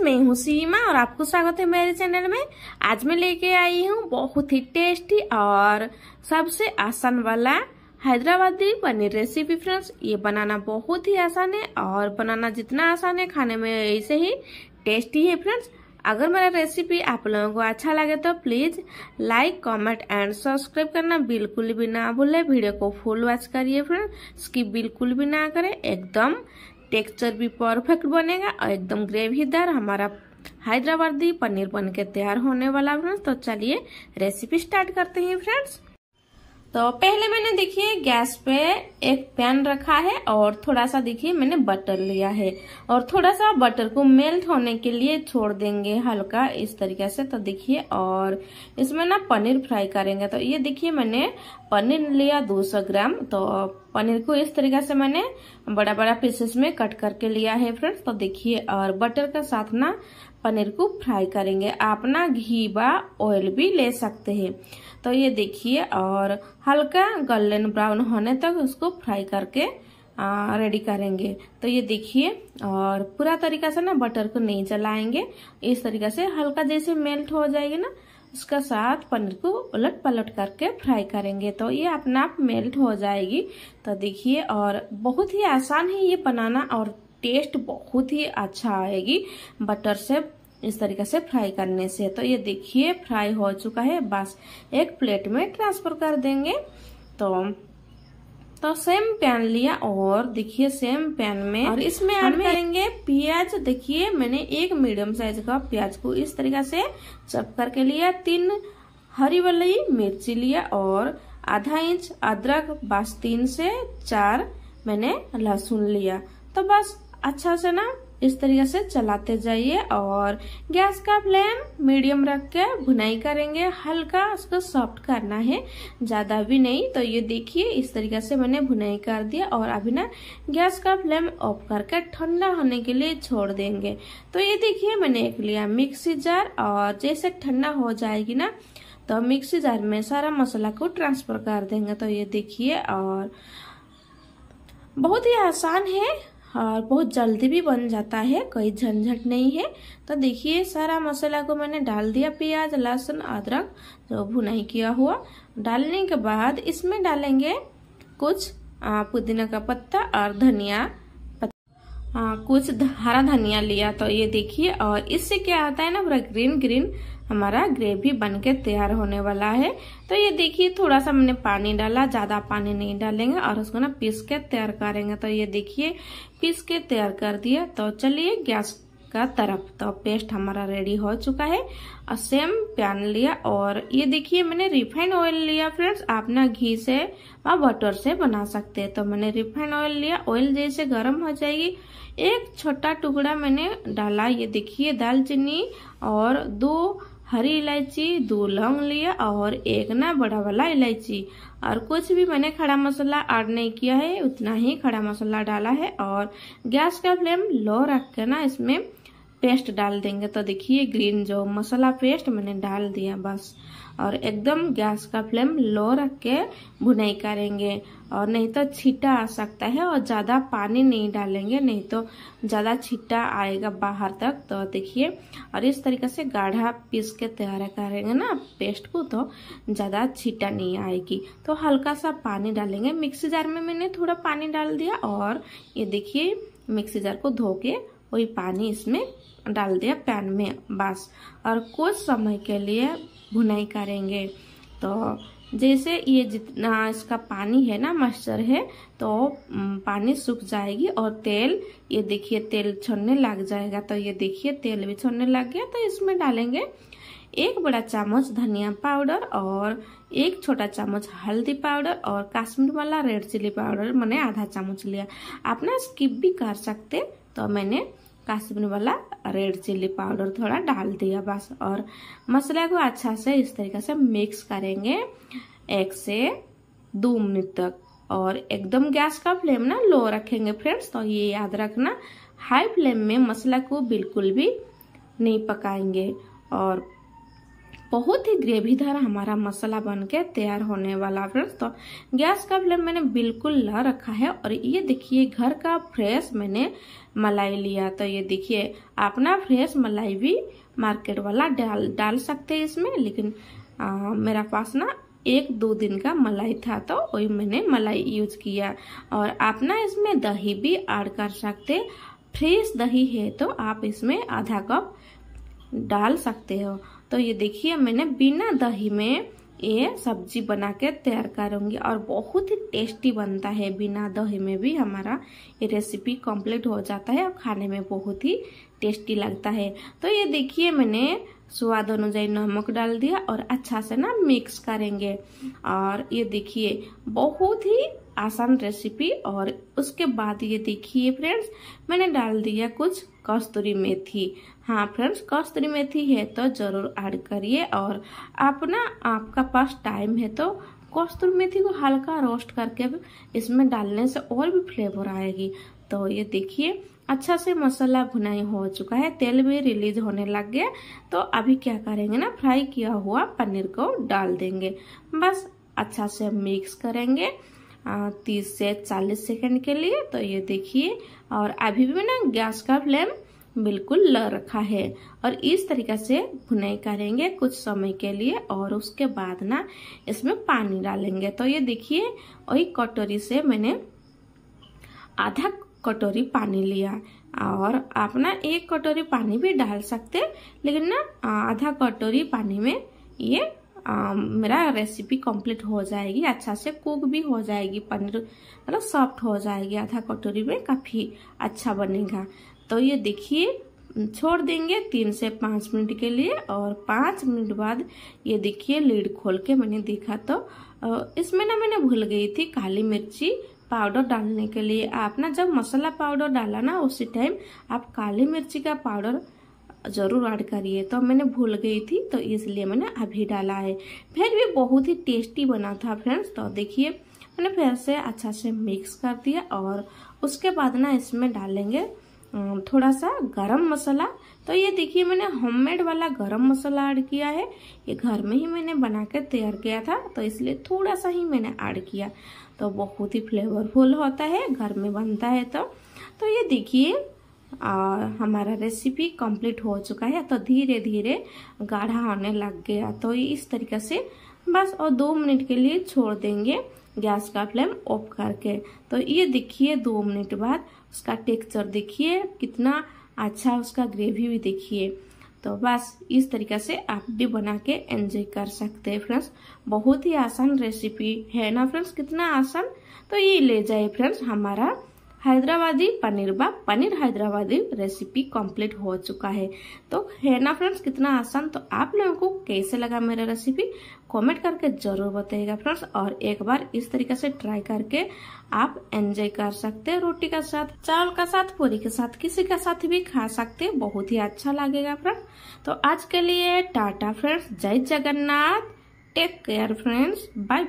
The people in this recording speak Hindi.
फ्रेंड्स मैं हूँ सीमा और आपको स्वागत है मेरे चैनल में आज मैं लेके आई हूँ बहुत ही टेस्टी और सबसे आसान वाला हैदराबादी पनीर रेसिपी फ्रेंड्स ये बनाना बहुत ही आसान है और बनाना जितना आसान है खाने में ऐसे ही टेस्टी है फ्रेंड्स अगर मेरा रेसिपी आप लोगों को अच्छा लगे तो please like comment and subscribe करना बिल्कुल भी ना भूले वीडियो को फुल वॉच करिए फ्रेंड स्किप बिल्कुल भी ना करें एकदम टेक्सचर भी परफेक्ट बनेगा और एकदम ग्रेवीदार हमारा हैदराबादी पनीर बनके तैयार होने वाला फ्रेंड्स तो चलिए रेसिपी स्टार्ट करते हैं फ्रेंड्स तो पहले मैंने देखिए गैस पे एक पैन रखा है और थोड़ा सा देखिए मैंने बटर लिया है और थोड़ा सा बटर को मेल्ट होने के लिए छोड़ देंगे हल्का इस तरीके से तो देखिए और इसमें ना पनीर फ्राई करेंगे तो ये देखिए मैंने पनीर लिया 200 ग्राम तो पनीर को इस तरीके से मैंने बड़ा बड़ा पीसेस में कट करके लिया है फ्रेंड्स तो देखिए और बटर के साथ ना पनीर को फ्राई करेंगे आप ना घी बा ऑयल भी ले सकते हैं तो ये देखिए और हल्का गोल्डन ब्राउन होने तक उसको फ्राई करके रेडी करेंगे तो ये देखिए और पूरा तरीका से ना बटर को नहीं चलाएंगे इस तरीका से हल्का जैसे मेल्ट हो जाएगी ना उसका साथ पनीर को उलट पलट करके फ्राई करेंगे तो ये अपना आप मेल्ट हो जाएगी तो देखिए और बहुत ही आसान है ये बनाना और टेस्ट बहुत ही अच्छा आएगी बटर से इस तरीके से फ्राई करने से तो ये देखिए फ्राई हो चुका है बस एक प्लेट में ट्रांसफर कर देंगे तो तो सेम पैन लिया और देखिए सेम पैन में और इसमें ऐड करेंगे प्याज देखिए मैंने एक मीडियम साइज का प्याज को इस तरीके से चप करके लिया तीन हरी वाली मिर्ची लिया और आधा इंच अदरक बस तीन से चार मैंने लहसुन लिया तो बस अच्छा से ना इस तरीके से चलाते जाइए और गैस का फ्लेम मीडियम रख के भुनाई करेंगे हल्का उसको सॉफ्ट करना है ज़्यादा भी नहीं तो ये देखिए इस तरीके से मैंने भुनाई कर दिया और अभी ना गैस का फ्लेम ऑफ करके ठंडा होने के लिए छोड़ देंगे तो ये देखिए मैंने एक लिया मिक्सी जार और जैसे ठंडा हो जाएगी ना तो मिक्सी जार में सारा मसाला को ट्रांसफ़र कर देंगे तो ये देखिए और बहुत ही आसान है और बहुत जल्दी भी बन जाता है कोई झंझट नहीं है तो देखिए सारा मसाला को मैंने डाल दिया प्याज लहसुन अदरक जो ही किया हुआ डालने के बाद इसमें डालेंगे कुछ पुदीना का पत्ता और धनिया आ, हाँ, कुछ हरा धनिया लिया तो ये देखिए और इससे क्या आता है ना पूरा ग्रीन ग्रीन हमारा ग्रेवी बनके तैयार होने वाला है तो ये देखिए थोड़ा सा मैंने पानी डाला ज़्यादा पानी नहीं डालेंगे और उसको ना पीस के तैयार करेंगे तो ये देखिए पीस के तैयार कर दिया तो चलिए गैस का तरफ तो पेस्ट हमारा रेडी हो चुका है और सेम प्यान लिया और ये देखिए मैंने रिफाइंड ऑयल लिया फ्रेंड्स आप ना घी से व बटर से बना सकते हैं तो मैंने रिफाइंड ऑयल लिया ऑयल जैसे गर्म हो जाएगी एक छोटा टुकड़ा मैंने डाला ये देखिए दालचीनी और दो हरी इलायची दो लौंग लिया और एक ना बड़ा वाला इलायची और कुछ भी मैंने खड़ा मसाला ऐड नहीं किया है उतना ही खड़ा मसाला डाला है और गैस का फ्लेम लो रख के ना इसमें पेस्ट डाल देंगे तो देखिए ग्रीन जो मसाला पेस्ट मैंने डाल दिया बस और एकदम गैस का फ्लेम लो रख के भुनाई करेंगे और नहीं तो छीटा आ सकता है और ज़्यादा पानी नहीं डालेंगे नहीं तो ज़्यादा छीटा आएगा बाहर तक तो देखिए और इस तरीके से गाढ़ा पीस के तैयार करेंगे ना पेस्ट को तो ज़्यादा छीटा नहीं आएगी तो हल्का सा पानी डालेंगे मिक्सी जार में मैंने थोड़ा पानी डाल दिया और ये देखिए मिक्सी जार को धो के वही पानी इसमें डाल दिया पैन में बस और कुछ समय के लिए भुनाई करेंगे तो जैसे ये जितना इसका पानी है ना मॉइस्चर है तो पानी सूख जाएगी और तेल ये देखिए तेल छोड़ने लग जाएगा तो ये देखिए तेल भी छोड़ने लग गया तो इसमें डालेंगे एक बड़ा चम्मच धनिया पाउडर और एक छोटा चम्मच हल्दी पाउडर और काश्मीर वाला रेड चिली पाउडर मैंने आधा चम्मच लिया अपना स्किप भी कर सकते तो मैंने काश्मीर वाला रेड चिल्ली पाउडर थोड़ा डाल दिया बस और मसाला को अच्छा से इस तरीके से मिक्स करेंगे एक से दो मिनट तक और एकदम गैस का फ्लेम ना लो रखेंगे फ्रेंड्स तो ये याद रखना हाई फ्लेम में मसाला को बिल्कुल भी नहीं पकाएंगे और बहुत ही ग्रेवीदार हमारा मसाला बन के तैयार होने वाला फ्रेंड्स तो गैस का फ्लेम मैंने बिल्कुल ला रखा है और ये देखिए घर का फ्रेश मैंने मलाई लिया तो ये देखिए अपना फ्रेश मलाई भी मार्केट वाला डाल डाल सकते हैं इसमें लेकिन आ, मेरा पास ना एक दो दिन का मलाई था तो वही मैंने मलाई यूज किया और आप ना इसमें दही भी ऐड कर सकते फ्रेश दही है तो आप इसमें आधा कप डाल सकते हो तो ये देखिए मैंने बिना दही में ये सब्जी बना के तैयार करूँगी और बहुत ही टेस्टी बनता है बिना दही में भी हमारा ये रेसिपी कंप्लीट हो जाता है और खाने में बहुत ही टेस्टी लगता है तो ये देखिए मैंने स्वाद अनुजाई नमक डाल दिया और अच्छा से ना मिक्स करेंगे और ये देखिए बहुत ही आसान रेसिपी और उसके बाद ये देखिए फ्रेंड्स मैंने डाल दिया कुछ कस्तूरी मेथी हाँ फ्रेंड्स कस्तूरी मेथी है तो ज़रूर ऐड करिए और अपना आपका पास टाइम है तो कस्तूरी मेथी को हल्का रोस्ट करके इसमें डालने से और भी फ्लेवर आएगी तो ये देखिए अच्छा से मसाला भुनाई हो चुका है तेल भी रिलीज होने लग गया तो अभी क्या करेंगे ना फ्राई किया हुआ पनीर को डाल देंगे बस अच्छा से मिक्स करेंगे तीस से चालीस सेकंड के लिए तो ये देखिए और अभी भी मैंने गैस का फ्लेम बिल्कुल ल रखा है और इस तरीका से भुनाई करेंगे कुछ समय के लिए और उसके बाद ना इसमें पानी डालेंगे तो ये देखिए वही कटोरी से मैंने आधा कटोरी पानी लिया और आप ना एक कटोरी पानी भी डाल सकते लेकिन ना आधा कटोरी पानी में ये आ, मेरा रेसिपी कंप्लीट हो जाएगी अच्छा से कुक भी हो जाएगी पनीर मतलब सॉफ्ट हो जाएगी आधा कटोरी में काफ़ी अच्छा बनेगा तो ये देखिए छोड़ देंगे तीन से पाँच मिनट के लिए और पाँच मिनट बाद ये देखिए लीड खोल के मैंने देखा तो इसमें ना मैंने भूल गई थी काली मिर्ची पाउडर डालने के लिए आप ना जब मसाला पाउडर डाला ना उसी टाइम आप काली मिर्ची का पाउडर ज़रूर ऐड करिए तो मैंने भूल गई थी तो इसलिए मैंने अभी डाला है फिर भी बहुत ही टेस्टी बना था फ्रेंड्स तो देखिए मैंने फिर से अच्छा से मिक्स कर दिया और उसके बाद ना इसमें डालेंगे थोड़ा सा गरम मसाला तो ये देखिए मैंने होममेड वाला गरम मसाला ऐड किया है ये घर में ही मैंने बना के तैयार किया था तो इसलिए थोड़ा सा ही मैंने ऐड किया तो बहुत ही फ्लेवरफुल होता है घर में बनता है तो तो ये देखिए और हमारा रेसिपी कंप्लीट हो चुका है तो धीरे धीरे गाढ़ा होने लग गया तो इस तरीके से बस और दो मिनट के लिए छोड़ देंगे गैस का फ्लेम ऑफ करके तो ये देखिए दो मिनट बाद उसका टेक्सचर देखिए कितना अच्छा उसका ग्रेवी भी देखिए तो बस इस तरीके से आप भी बना के एंजॉय कर सकते हैं फ्रेंड्स बहुत ही आसान रेसिपी है ना फ्रेंड्स कितना आसान तो ये ले जाए फ्रेंड्स हमारा हैदराबादी पनीर बा पनीर हैदराबादी रेसिपी कंप्लीट हो चुका है तो है ना फ्रेंड्स कितना आसान तो आप लोगों को कैसे लगा मेरा रेसिपी कमेंट करके जरूर बताइएगा फ्रेंड्स और एक बार इस तरीके से ट्राई करके आप एंजॉय कर सकते हैं रोटी के साथ चावल के साथ पूरी के साथ किसी के साथ भी खा सकते हैं बहुत ही अच्छा लगेगा फ्रेंड्स तो आज के लिए टाटा फ्रेंड्स जय Jagannath take care friends bye